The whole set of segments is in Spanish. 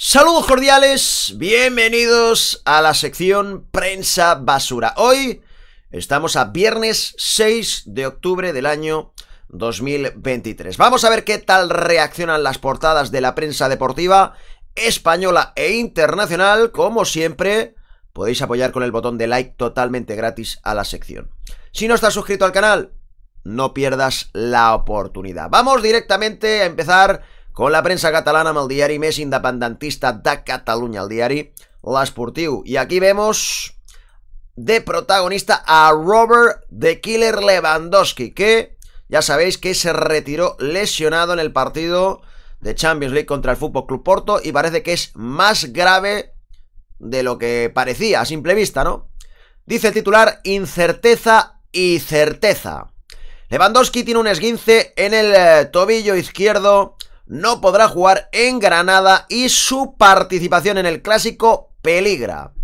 Saludos cordiales, bienvenidos a la sección Prensa Basura. Hoy estamos a viernes 6 de octubre del año 2023. Vamos a ver qué tal reaccionan las portadas de la prensa deportiva española e internacional. Como siempre, podéis apoyar con el botón de like totalmente gratis a la sección. Si no estás suscrito al canal, no pierdas la oportunidad. Vamos directamente a empezar con la prensa catalana el diari més independentista da Cataluña el diari L'Esportiu. Y aquí vemos de protagonista a Robert de Killer Lewandowski, que ya sabéis que se retiró lesionado en el partido de Champions League contra el Fútbol Club Porto y parece que es más grave de lo que parecía a simple vista, ¿no? Dice el titular incerteza y certeza. Lewandowski tiene un esguince en el eh, tobillo izquierdo no podrá jugar en Granada y su participación en el clásico peligra.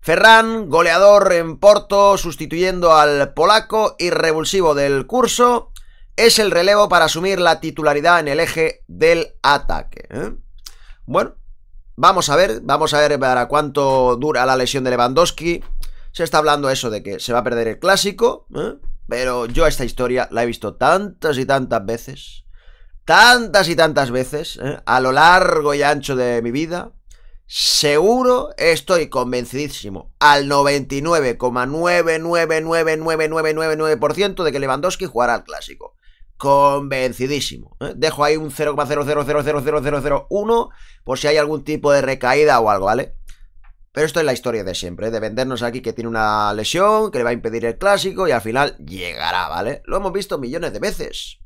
Ferran, goleador en Porto, sustituyendo al polaco y revulsivo del curso, es el relevo para asumir la titularidad en el eje del ataque. ¿eh? Bueno, vamos a ver, vamos a ver para cuánto dura la lesión de Lewandowski. Se está hablando eso de que se va a perder el clásico, ¿eh? pero yo esta historia la he visto tantas y tantas veces tantas y tantas veces ¿eh? a lo largo y ancho de mi vida, seguro estoy convencidísimo al 99,9999999% de que Lewandowski jugará al clásico. Convencidísimo. ¿eh? Dejo ahí un 0,0000001 por si hay algún tipo de recaída o algo, ¿vale? Pero esto es la historia de siempre, ¿eh? de vendernos aquí que tiene una lesión, que le va a impedir el clásico y al final llegará, ¿vale? Lo hemos visto millones de veces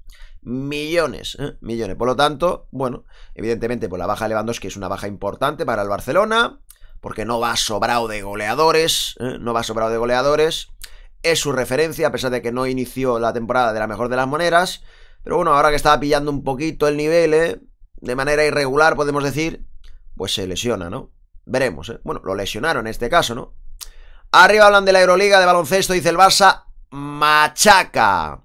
millones, ¿eh? millones. Por lo tanto, bueno, evidentemente, pues la baja de Lewandowski es una baja importante para el Barcelona, porque no va sobrado de goleadores, ¿eh? no va sobrado de goleadores. Es su referencia, a pesar de que no inició la temporada de la mejor de las monedas Pero bueno, ahora que estaba pillando un poquito el nivel, ¿eh? de manera irregular, podemos decir, pues se lesiona, ¿no? Veremos, ¿eh? Bueno, lo lesionaron en este caso, ¿no? Arriba hablan de la Euroliga de baloncesto, dice el Barça, machaca.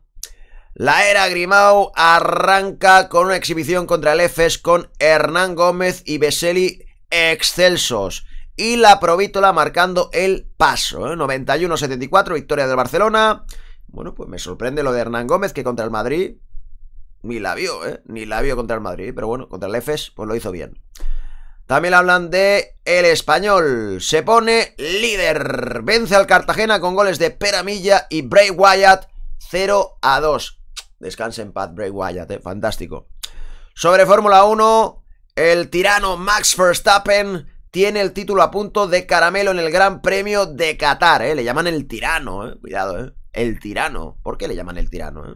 La era Grimao arranca con una exhibición contra el EFES con Hernán Gómez y Beseli excelsos. Y la Provítola marcando el paso. 91 ¿eh? 91-74, victoria del Barcelona. Bueno, pues me sorprende lo de Hernán Gómez, que contra el Madrid ni la vio, ¿eh? Ni la vio contra el Madrid, pero bueno, contra el EFES, pues lo hizo bien. También hablan de el español. Se pone líder. Vence al Cartagena con goles de Peramilla y Bray Wyatt 0 a 2. Descansen en paz, Bray Wyatt, eh, fantástico. Sobre Fórmula 1, el tirano Max Verstappen tiene el título a punto de caramelo en el Gran Premio de Qatar, eh, Le llaman el tirano, eh, Cuidado, ¿eh? El tirano. ¿Por qué le llaman el tirano,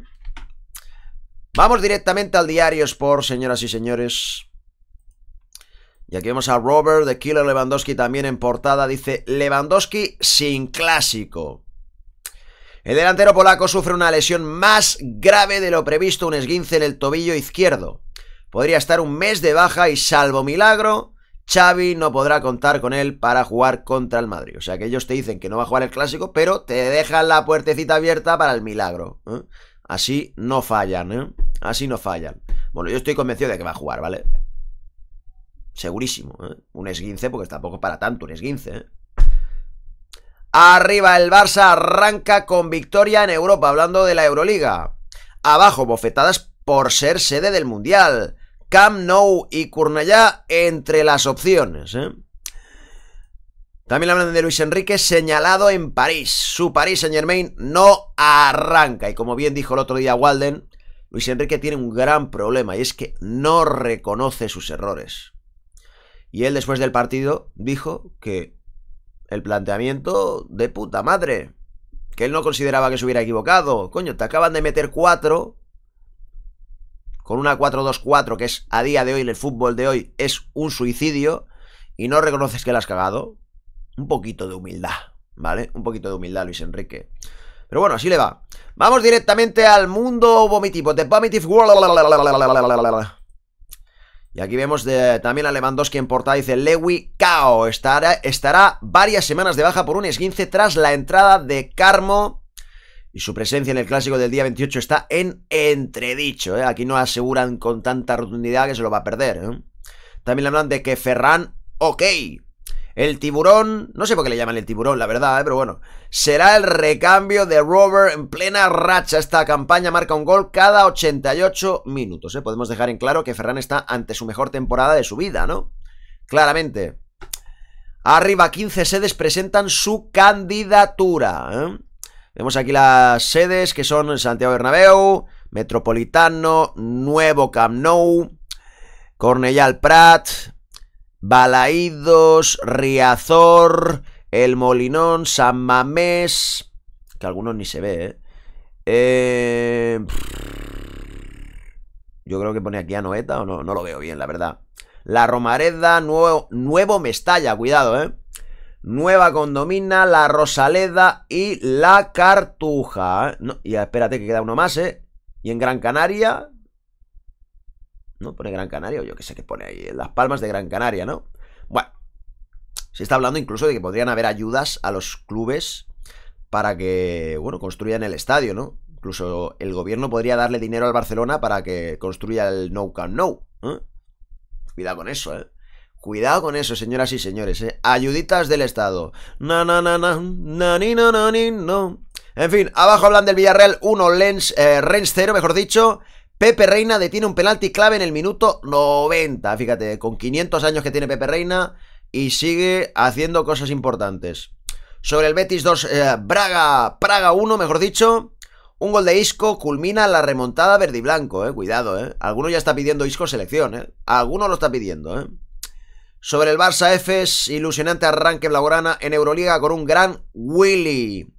Vamos directamente al diario Sport, señoras y señores. Y aquí vemos a Robert de Killer Lewandowski también en portada. Dice Lewandowski sin clásico. El delantero polaco sufre una lesión más grave de lo previsto, un esguince en el tobillo izquierdo. Podría estar un mes de baja y salvo milagro, Xavi no podrá contar con él para jugar contra el Madrid. O sea que ellos te dicen que no va a jugar el clásico, pero te dejan la puertecita abierta para el milagro. ¿eh? Así no fallan, ¿eh? Así no fallan. Bueno, yo estoy convencido de que va a jugar, ¿vale? Segurísimo, ¿eh? Un esguince, porque tampoco es para tanto un esguince, ¿eh? Arriba el Barça arranca con victoria en Europa, hablando de la Euroliga. Abajo bofetadas por ser sede del Mundial. Camp Nou y Curnallá entre las opciones. ¿eh? También hablan de Luis Enrique señalado en París. Su París Saint Germain no arranca. Y como bien dijo el otro día Walden, Luis Enrique tiene un gran problema y es que no reconoce sus errores. Y él después del partido dijo que el planteamiento de puta madre. Que él no consideraba que se hubiera equivocado. Coño, te acaban de meter cuatro. Con una 4-2-4, que es a día de hoy, en el fútbol de hoy, es un suicidio. Y no reconoces que la has cagado. Un poquito de humildad, ¿vale? Un poquito de humildad, Luis Enrique. Pero bueno, así le va. Vamos directamente al mundo vomitivo. The Vomitive World. Y aquí vemos de, también a Lewandowski en portada, dice Lewy Cao, estará, estará varias semanas de baja por un esguince tras la entrada de Carmo y su presencia en el clásico del día 28 está en entredicho. ¿eh? Aquí no aseguran con tanta rotundidad que se lo va a perder. ¿eh? También le hablan de que Ferran, ok, el tiburón, no sé por qué le llaman el tiburón, la verdad, ¿eh? pero bueno, será el recambio de Robert en plena racha. Esta campaña marca un gol cada 88 minutos. ¿eh? Podemos dejar en claro que Ferran está ante su mejor temporada de su vida, ¿no? Claramente. Arriba 15 sedes presentan su candidatura. ¿eh? Vemos aquí las sedes que son Santiago Bernabéu, Metropolitano, Nuevo Camp Nou, Cornellà Prat, Balaídos, Riazor, El Molinón, San Mamés, que algunos ni se ve, ¿eh? eh yo creo que pone aquí a Noeta o no, no lo veo bien, la verdad. La Romareda, nuevo, Mestalla, cuidado, ¿eh? Nueva Condomina, La Rosaleda y La Cartuja. ¿eh? y espérate que queda uno más, ¿eh? Y en Gran Canaria, ¿No? Pone Gran Canaria o yo que sé que pone ahí. Las palmas de Gran Canaria, ¿no? Bueno. Se está hablando incluso de que podrían haber ayudas a los clubes para que, bueno, construyan el estadio, ¿no? Incluso el gobierno podría darle dinero al Barcelona para que construya el Nou Camp No. ¿eh? Cuidado con eso, ¿eh? Cuidado con eso, señoras y señores, ¿eh? Ayuditas del Estado. Na, na, na, ni, no. En fin, abajo hablan del Villarreal 1, Lens, eh, 0, mejor dicho. Pepe Reina detiene un penalti clave en el minuto 90. Fíjate, con 500 años que tiene Pepe Reina y sigue haciendo cosas importantes. Sobre el Betis 2, eh, Braga, Praga 1, mejor dicho. Un gol de Isco culmina la remontada verde y blanco, eh, Cuidado, eh. Alguno ya está pidiendo Isco selección, eh. Alguno lo está pidiendo, eh. Sobre el Barça Efes, ilusionante arranque blaugrana en Euroliga con un gran Willy.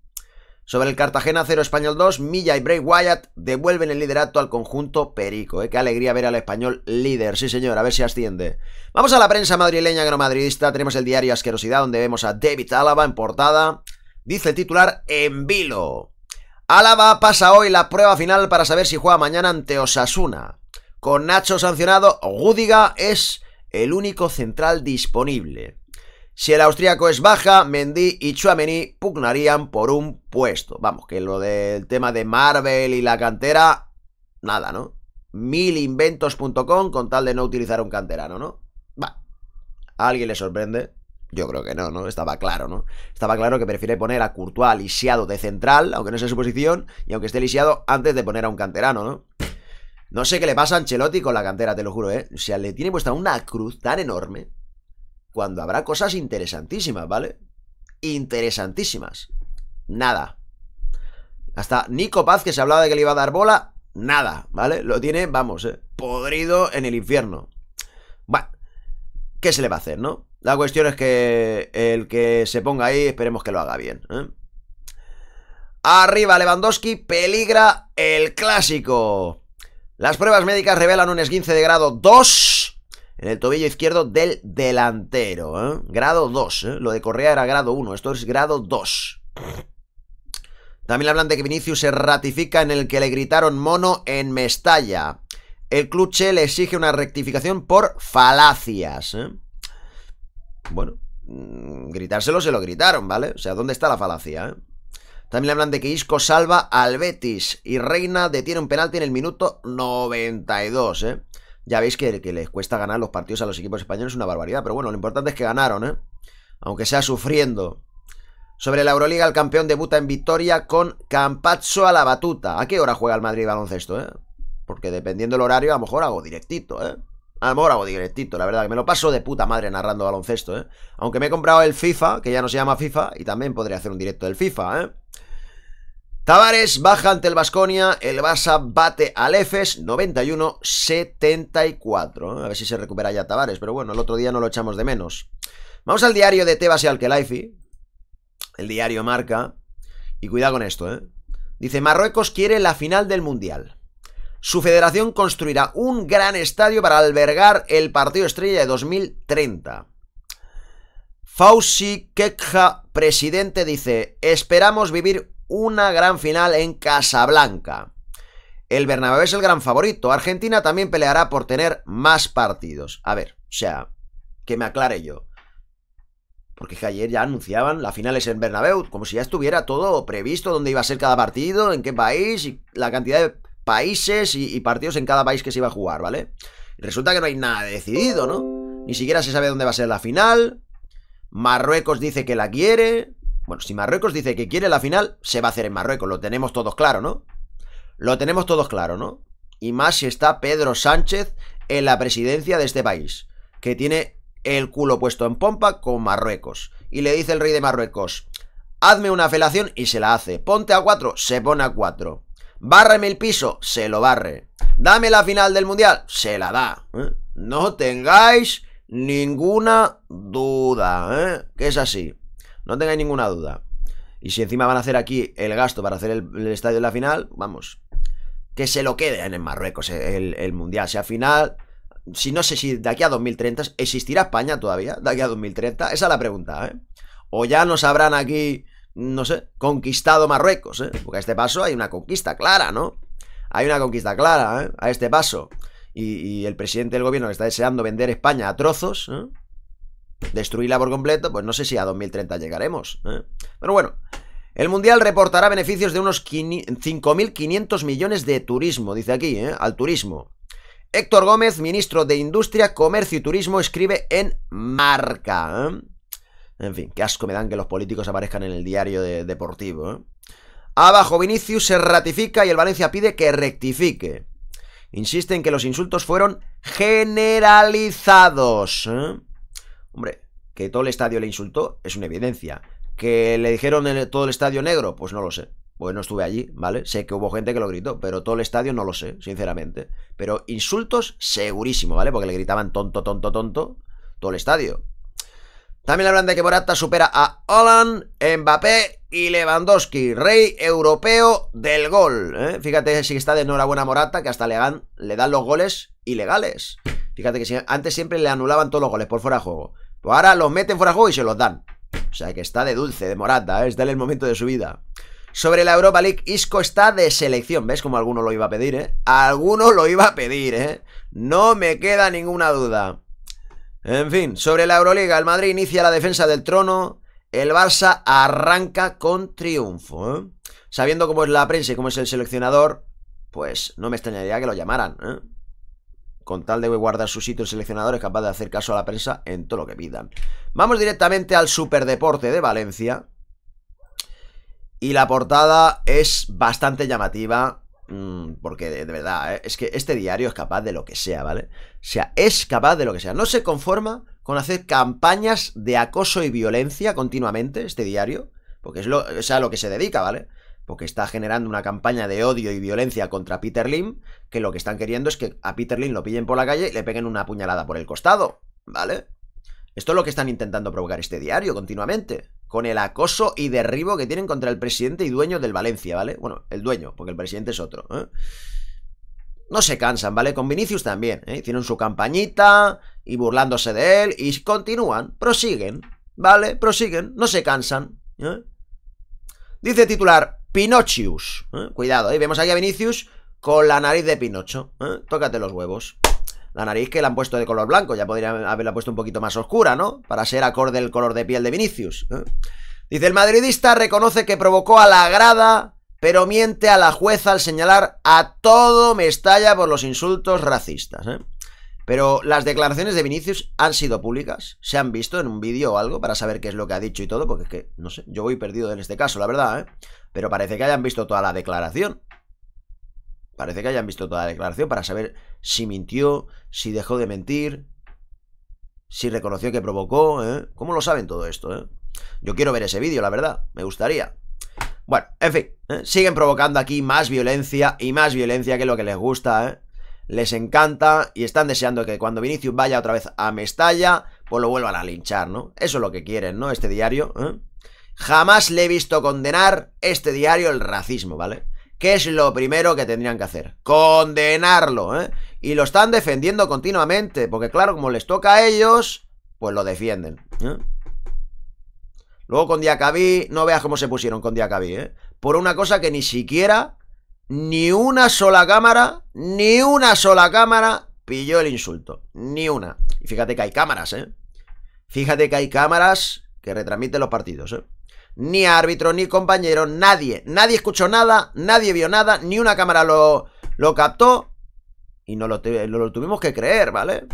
Sobre el Cartagena 0 Español 2, Milla y Bray Wyatt devuelven el liderato al conjunto Perico. ¿eh? Qué alegría ver al español líder, sí señor, a ver si asciende. Vamos a la prensa madrileña gran madridista. Tenemos el diario Asquerosidad donde vemos a David Álava en portada. Dice el titular en vilo. Álava pasa hoy la prueba final para saber si juega mañana ante Osasuna. Con Nacho sancionado, Gúdiga es el único central disponible. Si el austriaco es baja, Mendy y Chuamení pugnarían por un puesto. Vamos, que lo del tema de Marvel y la cantera, nada, ¿no? Milinventos.com con tal de no utilizar un canterano, ¿no? Va. ¿A alguien le sorprende? Yo creo que no, ¿no? Estaba claro, ¿no? Estaba claro que prefiere poner a Courtois lisiado de central, aunque no sea su posición, y aunque esté lisiado, antes de poner a un canterano, ¿no? No sé qué le pasa a Ancelotti con la cantera, te lo juro, ¿eh? O sea, le tiene puesta una cruz tan enorme cuando habrá cosas interesantísimas, ¿vale? Interesantísimas. Nada. Hasta Nico Paz, que se hablaba de que le iba a dar bola, nada, ¿vale? Lo tiene, vamos, eh, podrido en el infierno. Bueno, ¿qué se le va a hacer, no? La cuestión es que el que se ponga ahí, esperemos que lo haga bien. ¿eh? Arriba Lewandowski, peligra el clásico. Las pruebas médicas revelan un esguince de grado 2 en el tobillo izquierdo del delantero. ¿eh? Grado 2. ¿eh? Lo de Correa era grado 1. Esto es grado 2. También hablan de que Vinicius se ratifica en el que le gritaron mono en Mestalla. El cluche le exige una rectificación por falacias. ¿eh? Bueno, mm, gritárselo se lo gritaron, ¿vale? O sea, ¿dónde está la falacia? Eh? También hablan de que Isco salva al Betis y Reina detiene un penalti en el minuto 92, ¿eh? Ya veis que, que les cuesta ganar los partidos a los equipos españoles, es una barbaridad. Pero bueno, lo importante es que ganaron, ¿eh? Aunque sea sufriendo. Sobre la Euroliga, el campeón debuta en victoria con Campazzo a la batuta. ¿A qué hora juega el Madrid baloncesto, eh? Porque dependiendo del horario, a lo mejor hago directito, ¿eh? A lo mejor hago directito, la verdad, que me lo paso de puta madre narrando baloncesto, ¿eh? Aunque me he comprado el FIFA, que ya no se llama FIFA, y también podría hacer un directo del FIFA, ¿eh? Tavares baja ante el Basconia, el Barça bate al Efes 91-74. ¿eh? A ver si se recupera ya Tavares, pero bueno, el otro día no lo echamos de menos. Vamos al diario de Tebas y Alkelaifi. El diario marca. Y cuidado con esto, ¿eh? Dice, Marruecos quiere la final del Mundial. Su federación construirá un gran estadio para albergar el partido estrella de 2030. Fauci Kekja, presidente, dice, esperamos vivir una gran final en Casablanca. El Bernabéu es el gran favorito. Argentina también peleará por tener más partidos. A ver, o sea, que me aclare yo. Porque es que ayer ya anunciaban las finales en Bernabéu, como si ya estuviera todo previsto, dónde iba a ser cada partido, en qué país, y la cantidad de países y, y partidos en cada país que se iba a jugar, ¿vale? Resulta que no hay nada decidido, ¿no? Ni siquiera se sabe dónde va a ser la final. Marruecos dice que la quiere. Bueno, si Marruecos dice que quiere la final, se va a hacer en Marruecos, lo tenemos todos claro, ¿no? Lo tenemos todos claro, ¿no? Y más si está Pedro Sánchez en la presidencia de este país, que tiene el culo puesto en pompa con Marruecos. Y le dice el rey de Marruecos, hazme una felación y se la hace. Ponte a cuatro, se pone a cuatro. Bárreme el piso, se lo barre. Dame la final del mundial, se la da. ¿eh? No tengáis ninguna duda, ¿eh? que es así. No tengáis ninguna duda. Y si encima van a hacer aquí el gasto para hacer el, estadio de la final, vamos. Que se lo quede en Marruecos eh, el, Mundial. Si al final, si no sé si de aquí a 2030, ¿existirá España todavía? De aquí a 2030. Esa es la pregunta, ¿eh? O ya nos habrán aquí, no sé, conquistado Marruecos, ¿eh? Porque a este paso hay una conquista clara, ¿no? Hay una conquista clara, ¿eh? A este paso. Y, y el presidente del gobierno que está deseando vender España a trozos, ¿eh? destruirla por completo, pues no sé si a 2030 llegaremos. ¿eh? Pero bueno, el Mundial reportará beneficios de unos 5.500 millones de turismo, dice aquí, ¿eh? al turismo. Héctor Gómez, ministro de Industria, Comercio y Turismo, escribe en Marca. ¿eh? En fin, qué asco me dan que los políticos aparezcan en el diario de deportivo. ¿eh? Abajo Vinicius se ratifica y el Valencia pide que rectifique. ...insiste en que los insultos fueron generalizados. Hombre, que todo el estadio le insultó es una evidencia. Que le dijeron todo el estadio negro, pues no lo sé. Pues no estuve allí, ¿vale? Sé que hubo gente que lo gritó, pero todo el estadio no lo sé, sinceramente. Pero insultos segurísimo, ¿vale? Porque le gritaban tonto, tonto, tonto todo el estadio. También hablan de que Morata supera a Holland, Mbappé y Lewandowski, rey europeo del gol. ¿eh? Fíjate si está de enhorabuena Morata, que hasta le dan, le dan los goles ilegales. Fíjate que antes siempre le anulaban todos los goles por fuera de juego. Pues ahora los meten fuera de juego y se los dan. O sea que está de dulce, de morada, es ¿eh? está el momento de su vida. Sobre la Europa League, Isco está de selección. ¿Ves como alguno lo iba a pedir, eh? Alguno lo iba a pedir, eh. No me queda ninguna duda. En fin, sobre la Euroliga, el Madrid inicia la defensa del trono. El Barça arranca con triunfo. ¿eh? Sabiendo cómo es la prensa y cómo es el seleccionador, pues no me extrañaría que lo llamaran. ¿eh? Con tal de guardar su sitio, el seleccionador es capaz de hacer caso a la prensa en todo lo que pidan. Vamos directamente al Superdeporte de Valencia. Y la portada es bastante llamativa. Mm, porque de, verdad, eh, es que este diario es capaz de lo que sea, ¿vale? O sea, es capaz de lo que sea. No se conforma con hacer campañas de acoso y violencia continuamente, este diario. Porque es lo, sea, lo que se dedica, ¿vale? porque está generando una campaña de odio y violencia contra Peter Lim, que lo que están queriendo es que a Peter Lim lo pillen por la calle y le peguen una puñalada por el costado, ¿vale? Esto es lo que están intentando provocar este diario continuamente, con el acoso y derribo que tienen contra el presidente y dueño del Valencia, ¿vale? Bueno, el dueño, porque el presidente es otro. ¿eh? No se cansan, ¿vale? Con Vinicius también, ¿eh? Hicieron su campañita y burlándose de él y continúan, prosiguen, ¿vale? Prosiguen, no se cansan. ¿eh? Dice titular, Pinochius. ¿eh? Cuidado, ahí ¿eh? vemos aquí a Vinicius con la nariz de Pinocho. ¿eh? Tócate los huevos. La nariz que le han puesto de color blanco, ya podría haberla puesto un poquito más oscura, ¿no? Para ser acorde el color de piel de Vinicius. Dice, el madridista reconoce que provocó a la grada, pero miente a la jueza al señalar a todo me estalla por los insultos racistas. ¿eh? Pero las declaraciones de Vinicius han sido públicas, se han visto en un vídeo o algo para saber qué es lo que ha dicho y todo, porque es que, no sé, yo voy perdido en este caso, la verdad, ¿eh? Pero parece que hayan visto toda la declaración. Parece que hayan visto toda la declaración para saber si mintió, si dejó de mentir, si reconoció que provocó, ¿eh? ¿Cómo lo saben todo esto, eh? Yo quiero ver ese vídeo, la verdad, me gustaría. Bueno, en fin, ¿eh? siguen provocando aquí más violencia y más violencia que lo que les gusta, ¿eh? les encanta y están deseando que cuando Vinicius vaya otra vez a Mestalla, pues lo vuelvan a linchar, ¿no? Eso es lo que quieren, ¿no? Este diario. ¿eh? Jamás le he visto condenar este diario el racismo, ¿vale? ¿Qué es lo primero que tendrían que hacer? Condenarlo, ¿eh? Y lo están defendiendo continuamente, porque claro, como les toca a ellos, pues lo defienden. ¿eh? Luego con Diacabí, no veas cómo se pusieron con Diacabí, ¿eh? Por una cosa que ni siquiera ni una sola cámara, ni una sola cámara pilló el insulto. Ni una. Y fíjate que hay cámaras, ¿eh? Fíjate que hay cámaras que retransmiten los partidos, ¿eh? Ni árbitro, ni compañero, nadie. Nadie escuchó nada, nadie vio nada, ni una cámara lo, lo captó. Y no lo, lo, lo tuvimos que creer, ¿vale?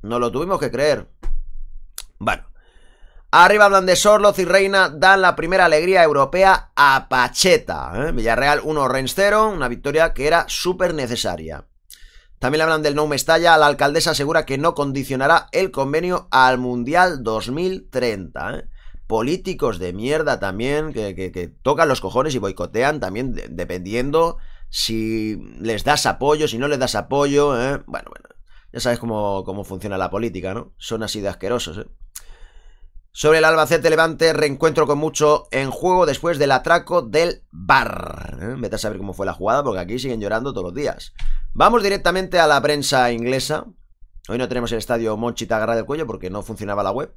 No lo tuvimos que creer. Bueno, Arriba hablan de Sorloz y Reina dan la primera alegría europea a Pacheta. ¿eh? Villarreal 1, renzero una victoria que era súper necesaria. También hablan del No Mestalla. La alcaldesa asegura que no condicionará el convenio al Mundial 2030. ¿eh? Políticos de mierda también que, tocan los cojones y boicotean también dependiendo si les das apoyo, si no les das apoyo. ¿eh? Bueno, bueno. Ya sabes cómo, cómo, funciona la política, ¿no? Son así de asquerosos. ¿eh? sobre el Albacete Levante, reencuentro con mucho en juego después del atraco del bar. ¿Eh? Vete a saber cómo fue la jugada, porque aquí siguen llorando todos los días. Vamos directamente a la prensa inglesa. Hoy no tenemos el estadio Monchi Tagarra del Cuello porque no funcionaba la web.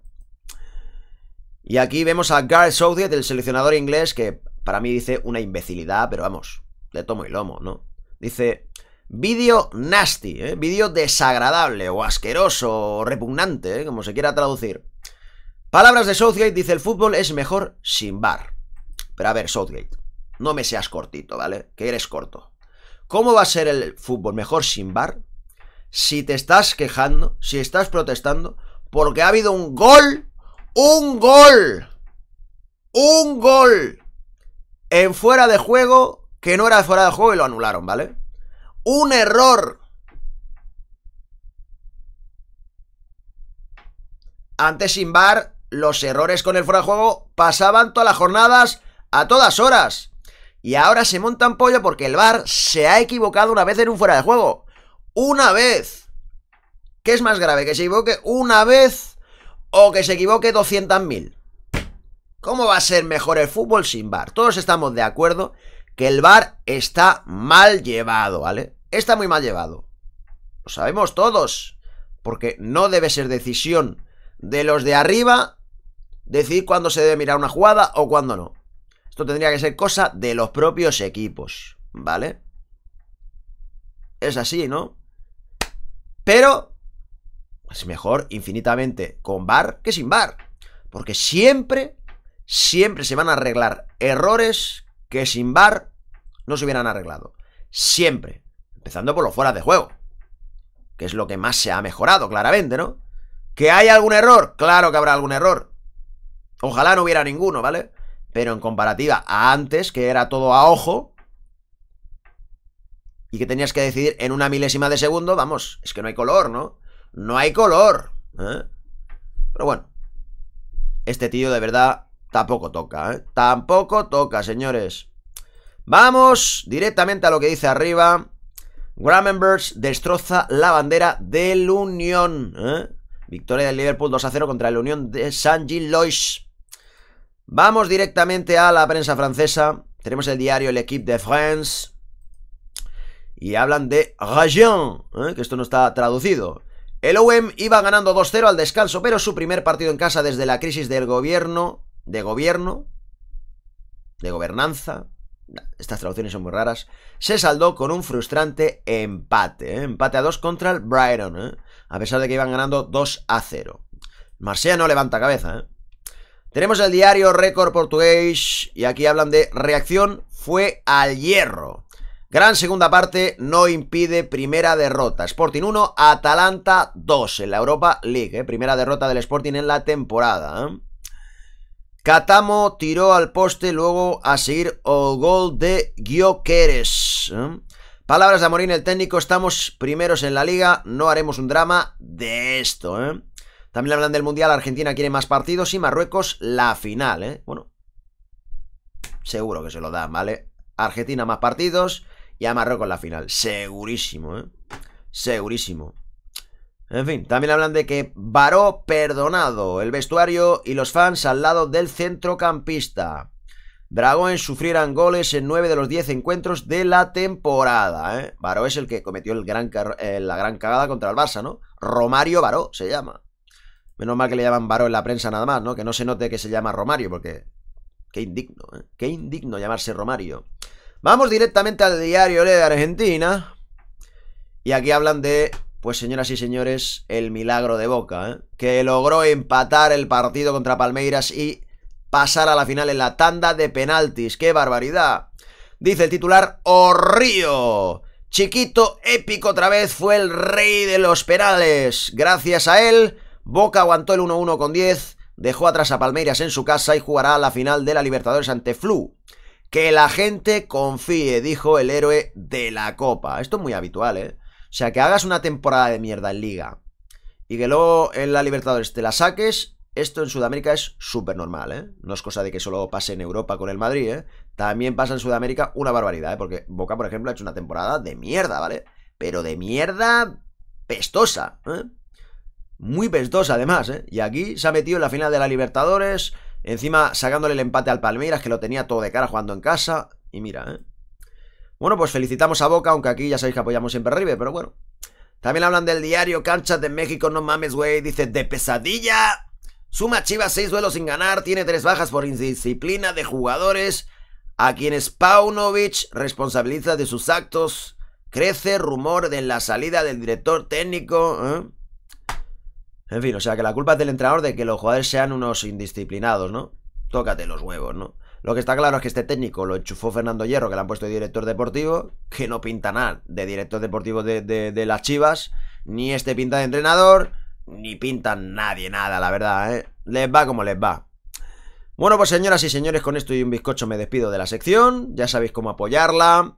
Y aquí vemos a Gareth Southgate, el seleccionador inglés, que para mí dice una imbecilidad, pero vamos, de tomo y lomo, ¿no? Dice, vídeo nasty, ¿eh? vídeo desagradable o asqueroso o repugnante, ¿eh? como se quiera traducir. Palabras de Southgate, dice el fútbol es mejor sin bar. Pero a ver, Southgate, no me seas cortito, ¿vale? Que eres corto. ¿Cómo va a ser el fútbol mejor sin bar? Si te estás quejando, si estás protestando, porque ha habido un gol, un gol, un gol en fuera de juego que no era fuera de juego y lo anularon, ¿vale? Un error. Antes sin bar los errores con el fuera de juego pasaban todas las jornadas a todas horas. Y ahora se montan pollo porque el VAR se ha equivocado una vez en un fuera de juego. ¡Una vez! ¿Qué es más grave? ¿Que se equivoque una vez o que se equivoque 200.000? ¿Cómo va a ser mejor el fútbol sin VAR? Todos estamos de acuerdo que el VAR está mal llevado, ¿vale? Está muy mal llevado. Lo sabemos todos. Porque no debe ser decisión de los de arriba Decir cuándo se debe mirar una jugada o cuándo no. Esto tendría que ser cosa de los propios equipos, ¿vale? Es así, ¿no? Pero es mejor infinitamente con bar que sin bar, Porque siempre, siempre se van a arreglar errores que sin bar no se hubieran arreglado. Siempre. Empezando por los fuera de juego. Que es lo que más se ha mejorado, claramente, ¿no? ¿Que hay algún error? Claro que habrá algún error. Ojalá no hubiera ninguno, ¿vale? Pero en comparativa a antes, que era todo a ojo, y que tenías que decidir en una milésima de segundo, vamos, es que no hay color, ¿no? No hay color. ¿eh? Pero bueno, este tío de verdad tampoco toca, ¿eh? Tampoco toca, señores. Vamos directamente a lo que dice arriba. Gravenbergs destroza la bandera del Unión. ¿eh? Victoria del Liverpool 2 a 0 contra el Unión de San lois Vamos directamente a la prensa francesa. Tenemos el diario L'Equipe de France. Y hablan de Rajon, ¿eh? que esto no está traducido. El OM iba ganando 2-0 al descanso, pero su primer partido en casa desde la crisis del gobierno, de gobierno, de gobernanza, estas traducciones son muy raras, se saldó con un frustrante empate, ¿eh? empate a 2 contra el Brighton, ¿eh? a pesar de que iban ganando 2 0. Marsella no levanta cabeza, ¿eh? Tenemos el diario Record Portugués y aquí hablan de reacción fue al hierro. Gran segunda parte no impide primera derrota. Sporting 1, Atalanta 2 en la Europa League. Eh. Primera derrota del Sporting en la temporada. Catamo eh. tiró al poste, luego a seguir el gol de Gioqueres. Eh. Palabras de Amorín, el técnico, estamos primeros en la liga, no haremos un drama de esto. ¿eh? También hablan del Mundial, Argentina quiere más partidos y Marruecos la final, ¿eh? Bueno, seguro que se lo dan, ¿vale? Argentina más partidos y a Marruecos la final, segurísimo, ¿eh? Segurísimo. En fin, también hablan de que varó perdonado el vestuario y los fans al lado del centrocampista. Dragón sufrieran goles en 9 de los 10 encuentros de la temporada. ¿eh? Baró es el que cometió el gran, eh, la gran cagada contra el Barça, ¿no? Romario Baró se llama. Menos mal que le llaman varón en la prensa nada más, ¿no? Que no se note que se llama Romario, porque... Qué indigno, ¿eh? Qué indigno llamarse Romario. Vamos directamente al diario de Argentina. Y aquí hablan de, pues señoras y señores, el milagro de Boca, ¿eh? que logró empatar el partido contra Palmeiras y pasar a la final en la tanda de penaltis. ¡Qué barbaridad! Dice el titular Horrio, Chiquito épico otra vez fue el rey de los penales. Gracias a él Boca aguantó el 1-1 con 10, dejó atrás a Palmeiras en su casa y jugará la final de la Libertadores ante Flu. Que la gente confíe, dijo el héroe de la Copa. Esto es muy habitual, ¿eh? O sea, que hagas una temporada de mierda en Liga y que luego en la Libertadores te la saques, esto en Sudamérica es súper normal, ¿eh? No es cosa de que solo pase en Europa con el Madrid, ¿eh? También pasa en Sudamérica una barbaridad, ¿eh? Porque Boca, por ejemplo, ha hecho una temporada de mierda, ¿vale? Pero de mierda pestosa, ¿eh? muy pestosa además, ¿eh? Y aquí se ha metido en la final de la Libertadores, encima sacándole el empate al Palmeiras, que lo tenía todo de cara jugando en casa, y mira, ¿eh? Bueno, pues felicitamos a Boca, aunque aquí ya sabéis que apoyamos siempre a River, pero bueno. También hablan del diario Canchas de México, no mames, güey, dice, de pesadilla. Suma Chivas seis duelos sin ganar, tiene tres bajas por indisciplina de jugadores, a quienes Paunovic responsabiliza de sus actos. Crece rumor de la salida del director técnico. ¿eh? En fin, o sea que la culpa es del entrenador de que los jugadores sean unos indisciplinados, ¿no? Tócate los huevos, ¿no? Lo que está claro es que este técnico lo enchufó Fernando Hierro, que le han puesto de director deportivo, que no pinta nada de director deportivo de, las Chivas, ni este pinta de entrenador, ni pinta nadie nada, la verdad, ¿eh? Les va como les va. Bueno, pues señoras y señores, con esto y un bizcocho me despido de la sección. Ya sabéis cómo apoyarla.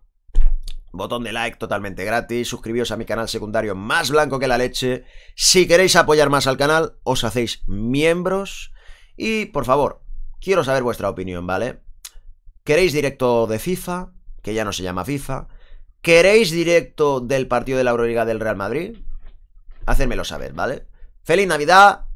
Botón de like totalmente gratis, suscribíos a mi canal secundario más blanco que la leche. Si queréis apoyar más al canal, os hacéis miembros. Y por favor, quiero saber vuestra opinión, ¿vale? ¿Queréis directo de FIFA? Que ya no se llama FIFA. ¿Queréis directo del partido de la Euroliga del Real Madrid? Hacérmelo saber, ¿vale? ¡Feliz Navidad!